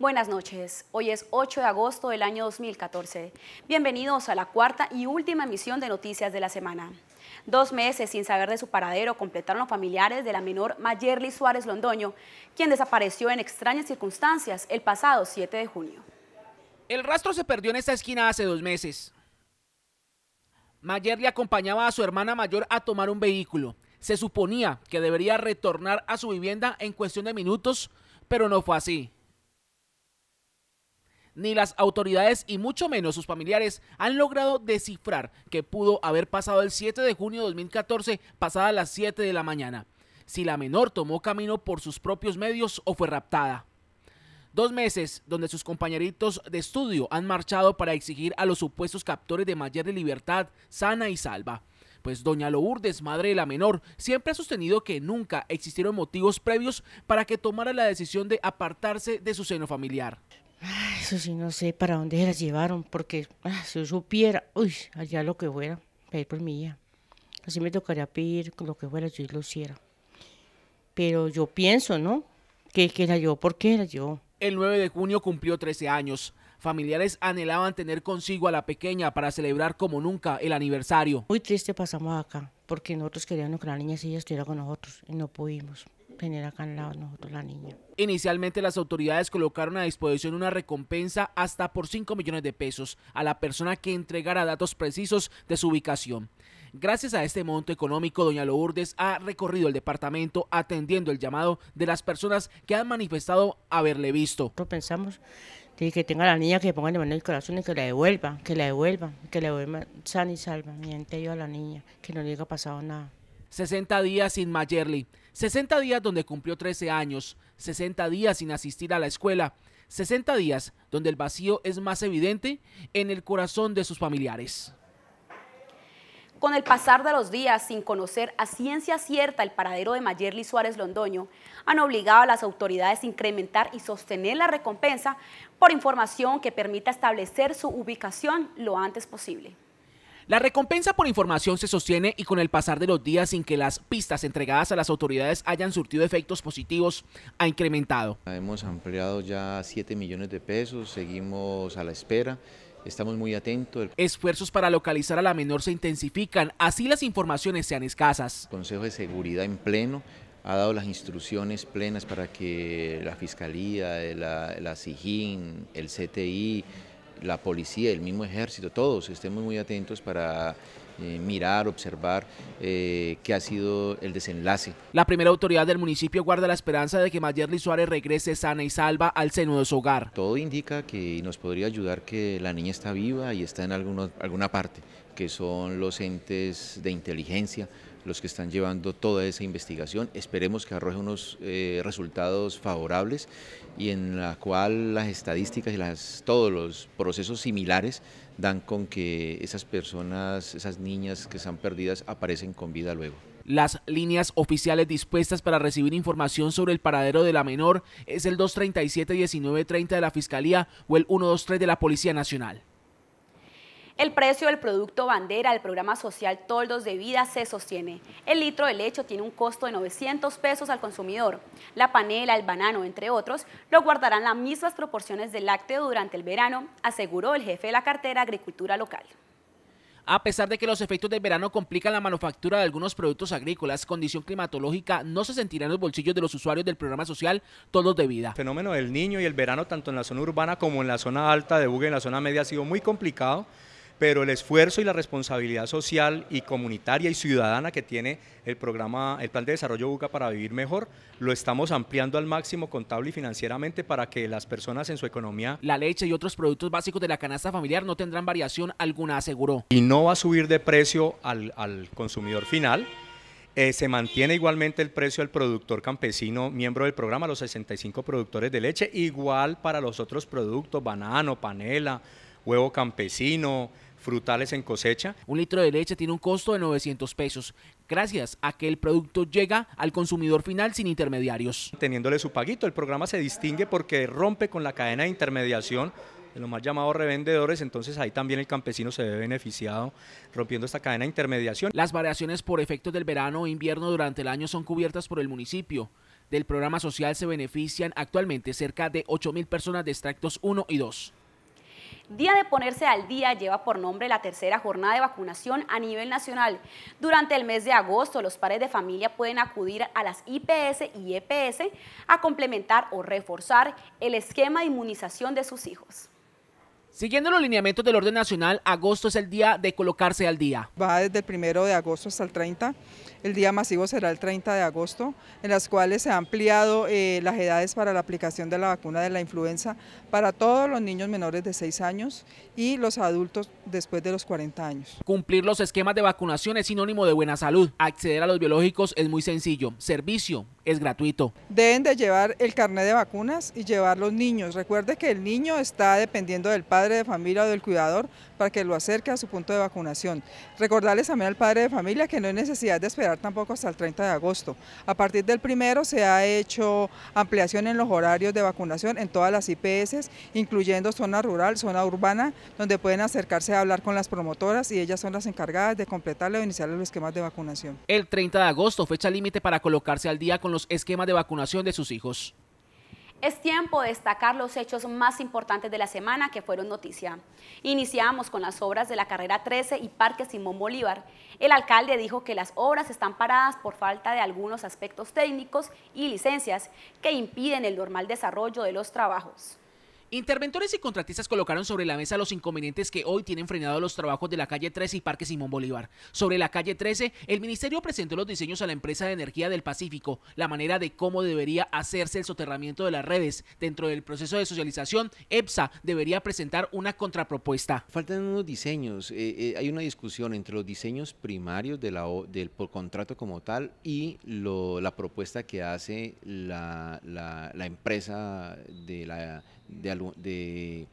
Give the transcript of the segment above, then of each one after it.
Buenas noches, hoy es 8 de agosto del año 2014. Bienvenidos a la cuarta y última emisión de Noticias de la Semana. Dos meses sin saber de su paradero completaron los familiares de la menor Mayerly Suárez Londoño, quien desapareció en extrañas circunstancias el pasado 7 de junio. El rastro se perdió en esta esquina hace dos meses. Mayerly acompañaba a su hermana mayor a tomar un vehículo. Se suponía que debería retornar a su vivienda en cuestión de minutos, pero no fue así ni las autoridades y mucho menos sus familiares han logrado descifrar que pudo haber pasado el 7 de junio de 2014 pasada las 7 de la mañana, si la menor tomó camino por sus propios medios o fue raptada. Dos meses donde sus compañeritos de estudio han marchado para exigir a los supuestos captores de mayor de libertad sana y salva. Pues doña Lourdes, madre de la menor, siempre ha sostenido que nunca existieron motivos previos para que tomara la decisión de apartarse de su seno familiar. Eso no sé para dónde se las llevaron, porque ah, si yo supiera, uy, allá lo que fuera, pedir por mi hija. Así me tocaría pedir lo que fuera, yo lo hiciera. Pero yo pienso, ¿no? Que, era yo, porque ¿por qué era yo El 9 de junio cumplió 13 años. Familiares anhelaban tener consigo a la pequeña para celebrar como nunca el aniversario. Muy triste pasamos acá, porque nosotros queríamos que la niña sí estuviera con nosotros y no pudimos tener acá al lado nosotros la niña. Inicialmente las autoridades colocaron a disposición una recompensa hasta por 5 millones de pesos a la persona que entregara datos precisos de su ubicación. Gracias a este monto económico, doña Lourdes ha recorrido el departamento atendiendo el llamado de las personas que han manifestado haberle visto. Nosotros pensamos que tenga la niña que ponga de mano el corazón y que la devuelva, que la devuelva, que le devuelva sana y salva. Mi yo a la niña, que no le haya pasado nada. 60 días sin Mayerly. 60 días donde cumplió 13 años, 60 días sin asistir a la escuela, 60 días donde el vacío es más evidente en el corazón de sus familiares. Con el pasar de los días, sin conocer a ciencia cierta el paradero de Mayerly Suárez Londoño, han obligado a las autoridades a incrementar y sostener la recompensa por información que permita establecer su ubicación lo antes posible. La recompensa por información se sostiene y con el pasar de los días sin que las pistas entregadas a las autoridades hayan surtido efectos positivos, ha incrementado. Hemos ampliado ya 7 millones de pesos, seguimos a la espera. Estamos muy atentos. Esfuerzos para localizar a la menor se intensifican, así las informaciones sean escasas. El Consejo de Seguridad en pleno ha dado las instrucciones plenas para que la Fiscalía, la, la SIGIN, el CTI, la policía, el mismo ejército, todos estemos muy atentos para eh, mirar, observar eh, qué ha sido el desenlace. La primera autoridad del municipio guarda la esperanza de que Mayerly Suárez regrese sana y salva al seno de su hogar. Todo indica que nos podría ayudar que la niña está viva y está en alguna parte, que son los entes de inteligencia, los que están llevando toda esa investigación. Esperemos que arroje unos eh, resultados favorables y en la cual las estadísticas y las, todos los procesos similares dan con que esas personas, esas niñas que están perdidas aparecen con vida luego. Las líneas oficiales dispuestas para recibir información sobre el paradero de la menor es el 237-1930 de la Fiscalía o el 123 de la Policía Nacional. El precio del producto bandera del programa social Toldos de Vida se sostiene. El litro de leche tiene un costo de 900 pesos al consumidor. La panela, el banano, entre otros, lo guardarán las mismas proporciones de lácteo durante el verano, aseguró el jefe de la cartera Agricultura Local. A pesar de que los efectos del verano complican la manufactura de algunos productos agrícolas, condición climatológica no se sentirá en los bolsillos de los usuarios del programa social Toldos de Vida. El fenómeno del niño y el verano, tanto en la zona urbana como en la zona alta de Buga en la zona media, ha sido muy complicado pero el esfuerzo y la responsabilidad social y comunitaria y ciudadana que tiene el programa, el plan de desarrollo Buca para vivir mejor, lo estamos ampliando al máximo contable y financieramente para que las personas en su economía. La leche y otros productos básicos de la canasta familiar no tendrán variación alguna, aseguró. Y no va a subir de precio al, consumidor final. Eh, se mantiene igualmente el precio al productor campesino, miembro del programa, los 65 productores de leche, igual para los otros productos, banano, panela, huevo campesino, frutales en cosecha. Un litro de leche tiene un costo de 900 pesos, gracias a que el producto llega al consumidor final sin intermediarios. Teniéndole su paguito, el programa se distingue porque rompe con la cadena de intermediación de los más llamados revendedores, entonces ahí también el campesino se ve beneficiado rompiendo esta cadena de intermediación. Las variaciones por efectos del verano e invierno durante el año son cubiertas por el municipio. Del programa social se benefician actualmente cerca de 8.000 personas de extractos 1 y 2. Día de ponerse al día lleva por nombre la tercera jornada de vacunación a nivel nacional. Durante el mes de agosto, los padres de familia pueden acudir a las IPS y EPS a complementar o reforzar el esquema de inmunización de sus hijos. Siguiendo los lineamientos del orden nacional, agosto es el día de colocarse al día. Va desde el primero de agosto hasta el 30. El día masivo será el 30 de agosto, en las cuales se han ampliado eh, las edades para la aplicación de la vacuna de la influenza para todos los niños menores de 6 años y los adultos después de los 40 años. Cumplir los esquemas de vacunación es sinónimo de buena salud. Acceder a los biológicos es muy sencillo. Servicio, es gratuito. Deben de llevar el carnet de vacunas y llevar los niños. Recuerde que el niño está dependiendo del padre de familia o del cuidador para que lo acerque a su punto de vacunación. Recordarles también al padre de familia que no hay necesidad de esperar tampoco hasta el 30 de agosto. A partir del primero se ha hecho ampliación en los horarios de vacunación en todas las IPS, incluyendo zona rural, zona urbana, donde pueden acercarse a hablar con las promotoras y ellas son las encargadas de completarle o iniciar los esquemas de vacunación. El 30 de agosto, fecha límite para colocarse al día con los Esquema de vacunación de sus hijos. Es tiempo de destacar los hechos más importantes de la semana que fueron noticia. Iniciamos con las obras de la carrera 13 y Parque Simón Bolívar. El alcalde dijo que las obras están paradas por falta de algunos aspectos técnicos y licencias que impiden el normal desarrollo de los trabajos. Interventores y contratistas colocaron sobre la mesa los inconvenientes que hoy tienen frenado los trabajos de la calle 13 y Parque Simón Bolívar. Sobre la calle 13, el ministerio presentó los diseños a la empresa de energía del Pacífico, la manera de cómo debería hacerse el soterramiento de las redes. Dentro del proceso de socialización, EPSA debería presentar una contrapropuesta. Faltan unos diseños, eh, eh, hay una discusión entre los diseños primarios del por contrato como tal y la propuesta que hace la empresa de la de,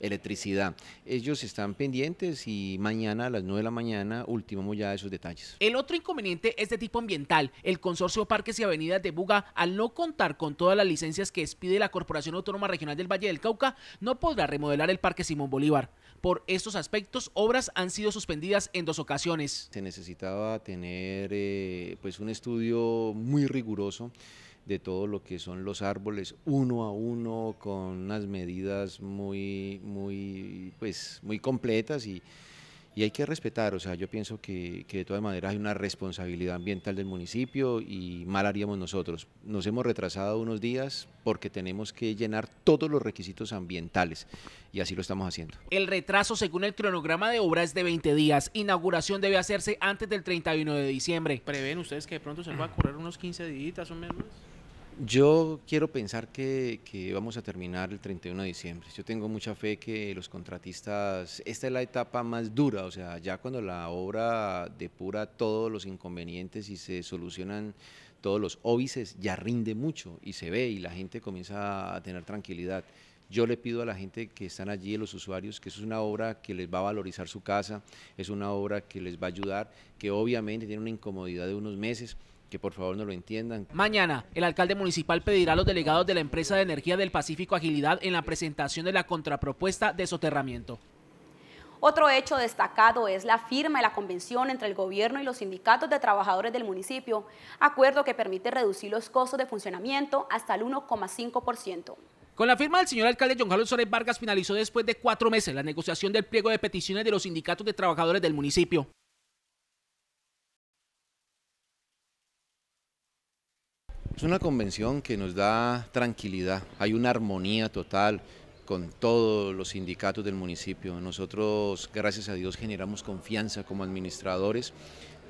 electricidad. Ellos están pendientes y mañana a las 9 de la mañana ultimamos ya esos detalles. El otro inconveniente es de tipo ambiental. El consorcio Parques y Avenidas de Buga, al no contar con todas las licencias que expide la Corporación Autónoma Regional del Valle del Cauca, no podrá remodelar el Parque Simón Bolívar. Por estos aspectos, obras han sido suspendidas en dos ocasiones. Se necesitaba tener eh, pues un estudio muy riguroso de todo lo que son los árboles uno a uno con unas medidas muy, muy, pues, muy completas y, y hay que respetar, o sea, yo pienso que, de todas maneras hay una responsabilidad ambiental del municipio y mal haríamos nosotros. Nos hemos retrasado unos días porque tenemos que llenar todos los requisitos ambientales y así lo estamos haciendo. El retraso según el cronograma de obra es de 20 días. Inauguración debe hacerse antes del 31 de diciembre. ¿Prevén ustedes que de pronto se va a correr unos 15 días o menos? Yo quiero pensar que, vamos a terminar el 31 de diciembre. Yo tengo mucha fe que los contratistas, esta es la etapa más dura, o sea, ya cuando la obra depura todos los inconvenientes y se solucionan todos los óbices, ya rinde mucho y se ve y la gente comienza a tener tranquilidad. Yo le pido a la gente que están allí, los usuarios, que es una obra que les va a valorizar su casa, es una obra que les va a ayudar, que obviamente tiene una incomodidad de unos meses, que por favor no lo entiendan. Mañana, el alcalde municipal pedirá a los delegados de la empresa de energía del Pacífico Agilidad en la presentación de la contrapropuesta de soterramiento. Otro hecho destacado es la firma de la convención entre el gobierno y los sindicatos de trabajadores del municipio, acuerdo que permite reducir los costos de funcionamiento hasta el 1,5%. Con la firma del señor alcalde John Carlos Suárez Vargas finalizó después de cuatro meses la negociación del pliego de peticiones de los sindicatos de trabajadores del municipio. Es una convención que nos da tranquilidad, hay una armonía total con todos los sindicatos del municipio. Nosotros, gracias a Dios, generamos confianza como administradores,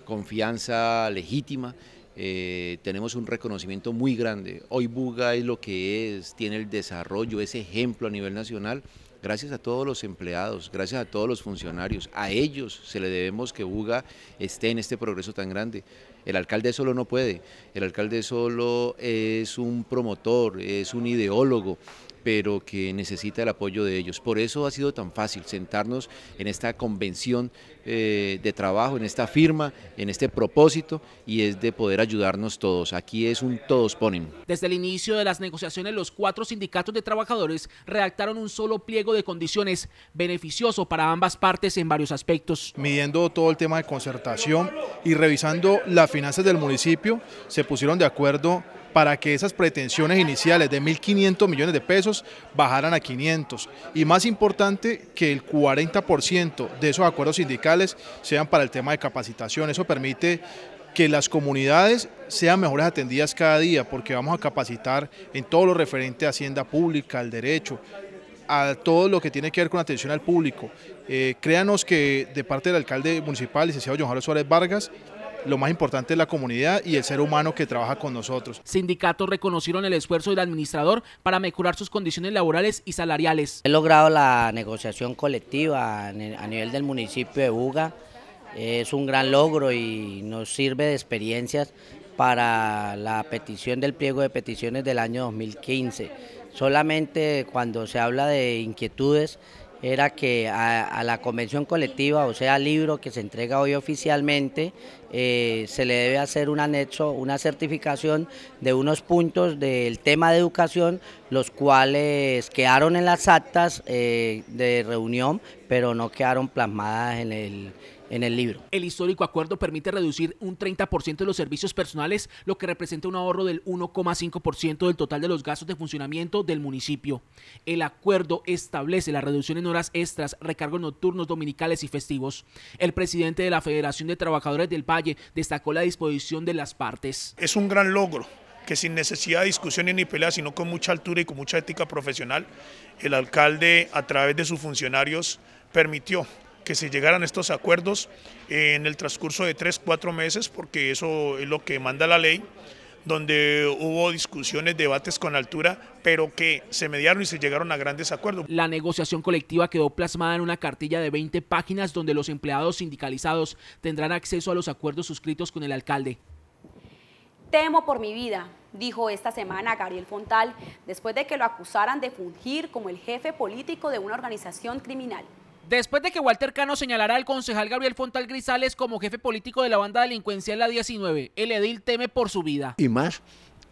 confianza legítima eh, tenemos un reconocimiento muy grande. Hoy Buga es lo que es, tiene el desarrollo, es ejemplo a nivel nacional. Gracias a todos los empleados, gracias a todos los funcionarios, a ellos se le debemos que Buga esté en este progreso tan grande. El alcalde solo no puede, el alcalde solo es un promotor, es un ideólogo, pero que necesita el apoyo de ellos. Por eso ha sido tan fácil sentarnos en esta convención eh, de trabajo, en esta firma, en este propósito y es de poder ayudarnos todos. Aquí es un todos ponen. Desde el inicio de las negociaciones, los cuatro sindicatos de trabajadores redactaron un solo pliego de condiciones beneficioso para ambas partes en varios aspectos. Midiendo todo el tema de concertación y revisando las finanzas del municipio, se pusieron de acuerdo para que esas pretensiones iniciales de 1.500 millones de pesos bajaran a 500. Y más importante, que el 40% de esos acuerdos sindicales sean para el tema de capacitación. Eso permite que las comunidades sean mejores atendidas cada día, porque vamos a capacitar en todo lo referente a hacienda pública, al derecho, a todo lo que tiene que ver con atención al público. Eh, créanos que de parte del alcalde municipal, licenciado John Suárez Vargas, lo más importante es la comunidad y el ser humano que trabaja con nosotros. Sindicatos reconocieron el esfuerzo del administrador para mejorar sus condiciones laborales y salariales. He logrado la negociación colectiva a nivel del municipio de Buga. Es un gran logro y nos sirve de experiencias para la petición del pliego de peticiones del año 2015. Solamente cuando se habla de inquietudes era que a, la convención colectiva, o sea, libro que se entrega hoy oficialmente, eh, se le debe hacer un anexo, una certificación de unos puntos del tema de educación, los cuales quedaron en las actas eh, de reunión, pero no quedaron plasmadas en el en el libro. El histórico acuerdo permite reducir un 30% de los servicios personales, lo que representa un ahorro del 1,5% del total de los gastos de funcionamiento del municipio. El acuerdo establece la reducción en horas extras, recargos nocturnos, dominicales y festivos. El presidente de la Federación de Trabajadores del Valle destacó la disposición de las partes. Es un gran logro que sin necesidad de discusiones ni peleas, sino con mucha altura y con mucha ética profesional, el alcalde a través de sus funcionarios permitió que se llegaran estos acuerdos en el transcurso de tres, cuatro meses, porque eso es lo que manda la ley, donde hubo discusiones, debates con altura, pero que se mediaron y se llegaron a grandes acuerdos. La negociación colectiva quedó plasmada en una cartilla de 20 páginas donde los empleados sindicalizados tendrán acceso a los acuerdos suscritos con el alcalde. Temo por mi vida, dijo esta semana Gabriel Fontal, después de que lo acusaran de fungir como el jefe político de una organización criminal. Después de que Walter Cano señalará al concejal Gabriel Fontal Grisales como jefe político de la banda delincuencial La 19, el edil teme por su vida. Y más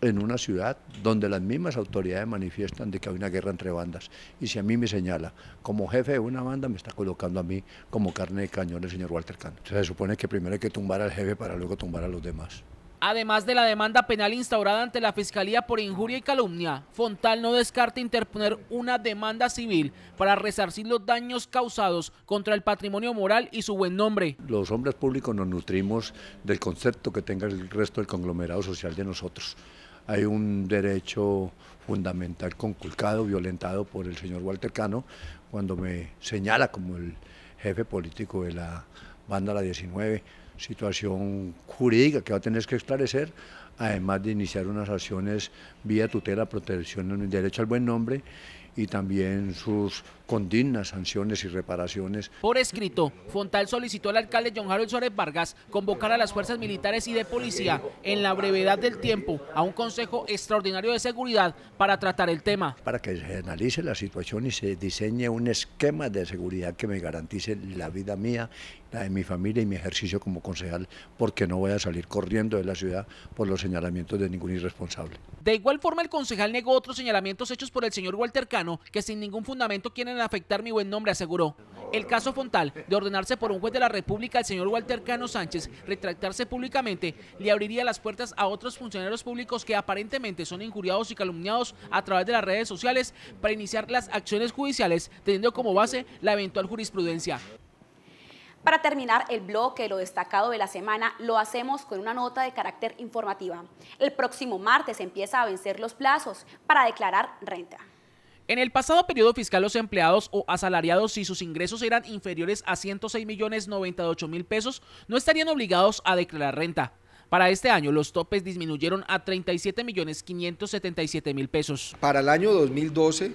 en una ciudad donde las mismas autoridades manifiestan de que hay una guerra entre bandas. Y si a mí me señala como jefe de una banda, me está colocando a mí como carne de cañón el señor Walter Cano. Se supone que primero hay que tumbar al jefe para luego tumbar a los demás. Además de la demanda penal instaurada ante la Fiscalía por injuria y calumnia, Fontal no descarta interponer una demanda civil para resarcir los daños causados contra el patrimonio moral y su buen nombre. Los hombres públicos nos nutrimos del concepto que tenga el resto del conglomerado social de nosotros. Hay un derecho fundamental conculcado, violentado por el señor Walter Cano, cuando me señala como el jefe político de la banda La 19, situación jurídica que va a tener que esclarecer, además de iniciar unas acciones vía tutela, protección del derecho al buen nombre y también sus con dignas sanciones y reparaciones. Por escrito, Fontal solicitó al alcalde John Harold Suárez Vargas convocar a las fuerzas militares y de policía en la brevedad del tiempo a un consejo extraordinario de seguridad para tratar el tema. Para que se analice la situación y se diseñe un esquema de seguridad que me garantice la vida mía, la de mi familia y mi ejercicio como concejal, porque no voy a salir corriendo de la ciudad por los señalamientos de ningún irresponsable. De igual forma, el concejal negó otros señalamientos hechos por el señor Walter Cano, que sin ningún fundamento quieren afectar mi buen nombre, aseguró. El caso Fontal, de ordenarse por un juez de la República el señor Walter Cano Sánchez retractarse públicamente, le abriría las puertas a otros funcionarios públicos que aparentemente son injuriados y calumniados a través de las redes sociales para iniciar las acciones judiciales, teniendo como base la eventual jurisprudencia. Para terminar el bloque, lo destacado de la semana, lo hacemos con una nota de carácter informativa. El próximo martes empieza a vencer los plazos para declarar renta. En el pasado periodo fiscal, los empleados o asalariados, si sus ingresos eran inferiores a 106 millones 98 mil pesos, no estarían obligados a declarar renta. Para este año, los topes disminuyeron a 37 millones 577 mil pesos. Para el año 2012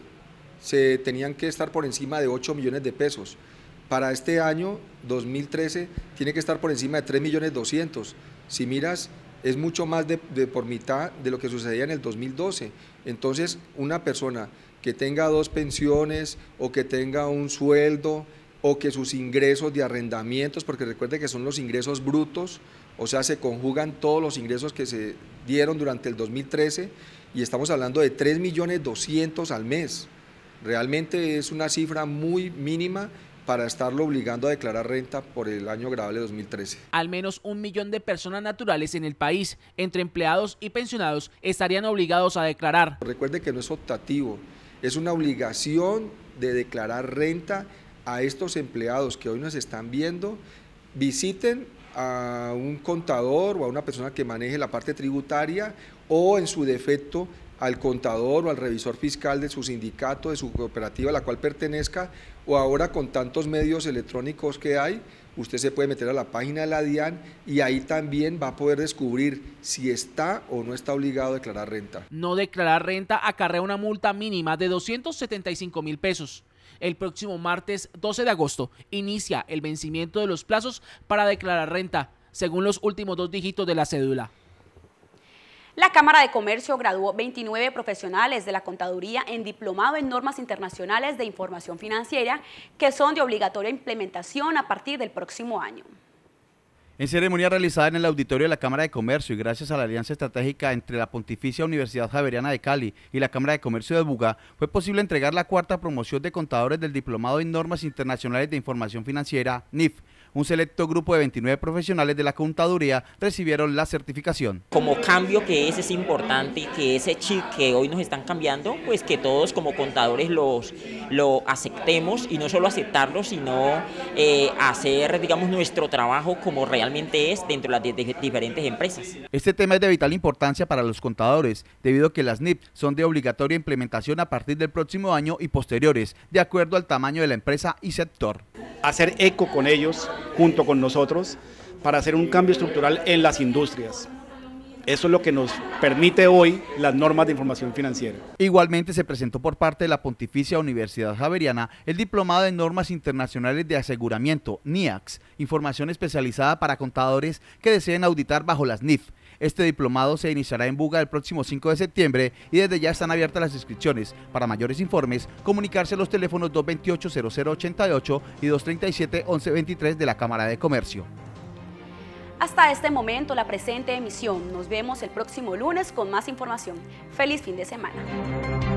se tenían que estar por encima de 8 millones de pesos. Para este año 2013 tiene que estar por encima de 3 millones 200. Si miras, es mucho más de por mitad de lo que sucedía en el 2012. Entonces, una persona que tenga dos pensiones o que tenga un sueldo o que sus ingresos de arrendamientos, porque recuerde que son los ingresos brutos, o sea, se conjugan todos los ingresos que se dieron durante el 2013 y estamos hablando de 3.200.000 millones al mes. Realmente es una cifra muy mínima para estarlo obligando a declarar renta por el año de 2013. Al menos un millón de personas naturales en el país, entre empleados y pensionados, estarían obligados a declarar. Recuerde que no es optativo, es una obligación de declarar renta a estos empleados que hoy nos están viendo. Visiten a un contador o a una persona que maneje la parte tributaria o en su defecto al contador o al revisor fiscal de su sindicato, de su cooperativa a la cual pertenezca, o ahora con tantos medios electrónicos que hay, usted se puede meter a la página de la DIAN y ahí también va a poder descubrir si está o no está obligado a declarar renta. No declarar renta acarrea una multa mínima de 275 mil pesos. El próximo martes 12 de agosto inicia el vencimiento de los plazos para declarar renta, según los últimos dos dígitos de la cédula. La Cámara de Comercio graduó 29 profesionales de la contaduría en diplomado en normas internacionales de información financiera que son de obligatoria implementación a partir del próximo año. En ceremonia realizada en el auditorio de la Cámara de Comercio y gracias a la alianza estratégica entre la Pontificia Universidad Javeriana de Cali y la Cámara de Comercio de Buga, fue posible entregar la cuarta promoción de contadores del Diplomado en Normas Internacionales de Información Financiera, NIF, un selecto grupo de 29 profesionales de la contaduría recibieron la certificación. Como cambio que ese es importante y que ese chip que hoy nos están cambiando, pues que todos como contadores los, lo aceptemos y no solo aceptarlo, sino eh, hacer, digamos, nuestro trabajo como realmente es dentro de las diferentes empresas. Este tema es de vital importancia para los contadores, debido a que las NIP son de obligatoria implementación a partir del próximo año y posteriores, de acuerdo al tamaño de la empresa y sector. Hacer eco con ellos junto con nosotros para hacer un cambio estructural en las industrias. Eso es lo que nos permite hoy las normas de información financiera. Igualmente se presentó por parte de la Pontificia Universidad Javeriana el Diplomado en Normas Internacionales de Aseguramiento, NIACS, información especializada para contadores que deseen auditar bajo las NIF este diplomado se iniciará en Buga el próximo 5 de septiembre y desde ya están abiertas las inscripciones. Para mayores informes, comunicarse a los teléfonos 228-0088 y 237-1123 de la Cámara de Comercio. Hasta este momento la presente emisión. Nos vemos el próximo lunes con más información. Feliz fin de semana.